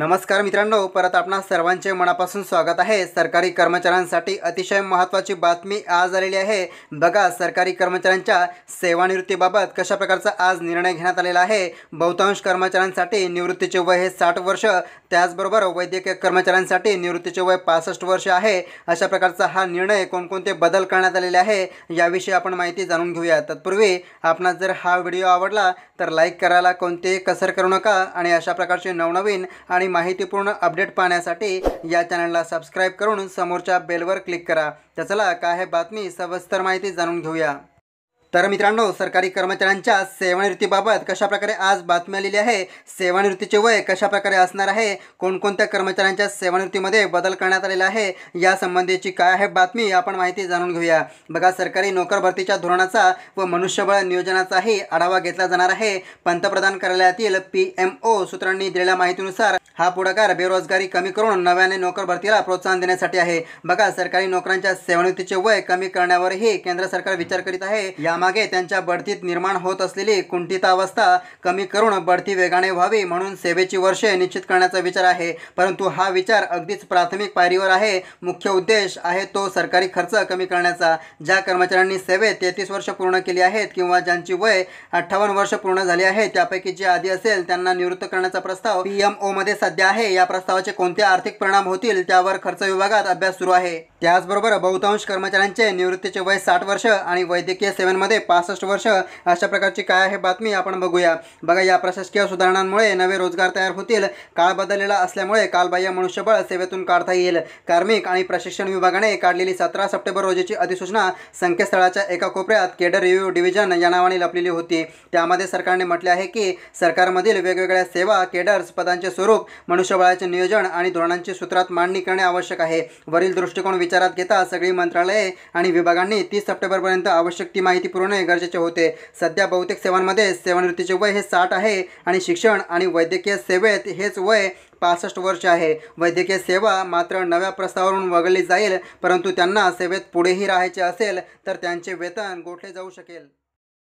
नमस्कार मित्रांनो परत आपणा सर्वांचे मनापासून स्वागत आहे सरकारी कर्मचाऱ्यांसाठी अतिशय महत्त्वाची बातमी आज आलेली आहे बघा सरकारी कर्मचाऱ्यांच्या सेवानिवृत्तीबाबत कशा प्रकारचा आज निर्णय घेण्यात आलेला आहे बहुतांश कर्मचाऱ्यांसाठी निवृत्तीचे वय हे साठ वर्ष त्याचबरोबर वैद्यकीय कर्मचाऱ्यांसाठी निवृत्तीचे वय पासष्ट वर्ष आहे अशा प्रकारचा हा निर्णय कोणकोणते बदल करण्यात आलेले आहे याविषयी आपण माहिती जाणून घेऊया तत्पूर्वी आपणास जर हा व्हिडिओ आवडला तर लाईक करायला कोणतेही कसर करू नका आणि अशा प्रकारचे नवनवीन आणि आणि माहितीपूर्ण अपडेट पाहण्यासाठी या चॅनलला सबस्क्राईब करून समोरच्या बेलवर क्लिक करा तर चला काय बातमी सविस्तर माहिती जाणून घेऊया तर मित्रांनो सरकारी कर्मचाऱ्यांच्या सेवानिवृत्तीबाबत कशाप्रकारे आज बातमी आलेली आहे सेवानिवृत्तीचे वय कशाप्रकारे असणार आहे कोणकोणत्या कर्मचाऱ्यांच्या सेवानिवृत्तीमध्ये बदल करण्यात आलेला आहे या संबंधीची काय आहे बातमी आपण माहिती जाणून घेऊया बघा सरकारी नोकर भरतीच्या धोरणाचा व मनुष्यबळ नियोजनाचाही आढावा घेतला जाणार आहे पंतप्रधान कार्यालयातील पी एम ओ सूत्रांनी दिलेल्या माहितीनुसार हा पुढाकार बेरोजगारी कमी करून नव्याने नोकर भरतीला प्रोत्साहन देण्यासाठी आहे बघा सरकारी नोकरांच्या सेवानिवृत्तीचे वय कमी करण्यावरही केंद्र सरकार विचार करीत आहे या मागे त्यांच्या बढतीत निर्माण होत असलेली कुंठितावस्था कमी करून बढती वेगाने व्हावी म्हणून सेवेची वर्षे निश्चित करण्याचा विचार आहे परंतु हा विचार अगदीच प्राथमिक पायरीवर आहे मुख्य उद्देश आहे तो सरकारी खर्च कमी करण्याचा ज्या कर्मचाऱ्यांनी सेवेत तेहतीस वर्ष पूर्ण केली आहेत किंवा ज्यांची वय अठ्ठावन्न वर्ष पूर्ण झाली आहे त्यापैकी जे आधी असेल त्यांना निवृत्त करण्याचा प्रस्ताव पीएमओ मध्ये सध्या आहे या प्रस्तावाचे कोणते आर्थिक परिणाम होतील त्यावर खर्च विभागात अभ्यास सुरू आहे त्याचबरोबर बहुतांश कर्मचाऱ्यांचे निवृत्तीचे वय साठ वर्ष आणि वैद्यकीय सेवेमध्ये पासष्ट वर्ष अशा प्रकारची काय आहे बातमी आपण बघूया बघा या प्रशासकीय सुधारणांमुळे नवे रोजगार तयार होतील काळ बदललेला असल्यामुळे कालबाह्य मनुष्यबळ सेवेतून काढता येईल कार्मिक आणि प्रशिक्षण विभागाने काढलेली सतरा सप्टेंबर रोजीची अधिसूचना संकेतस्थळाच्या एका कोपऱ्यात केडर रिव्ह्यू डिव्हिजन या नावाने लपलेली होती त्यामध्ये सरकारने म्हटले आहे की सरकारमधील वेगवेगळ्या सेवा केडर्स पदांचे स्वरूप मनुष्यबळाचे नियोजन आणि धोरणांची सूत्रात मांडणी करणे आवश्यक आहे वरील दृष्टिकोन विचारात घेता सगळी मंत्रालय आणि विभागांनी तीस सप्टेंबरपर्यंत आवश्यक ती माहिती गरजेचे होते सध्या बहुतेक सेवांमध्ये सेवानिवृत्तीचे वय हे साठ आहे आणि शिक्षण आणि वैद्यकीय सेवेत हेच वय पासष्ट वर्ष आहे वैद्यकीय सेवा मात्र नव्या प्रस्तावावरून वगळली जाईल परंतु त्यांना सेवेत पुढेही राहायचे असेल तर त्यांचे वेतन गोठले जाऊ शकेल